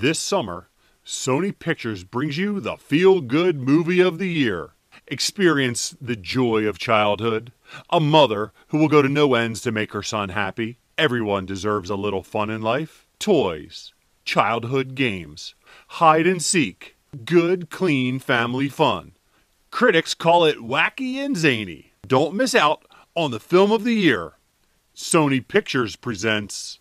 This summer, Sony Pictures brings you the feel good movie of the year. Experience the joy of childhood. A mother who will go to no ends to make her son happy. Everyone deserves a little fun in life. Toys, childhood games, hide and seek, good, clean family fun. Critics call it wacky and zany. Don't miss out on the film of the year. Sony Pictures presents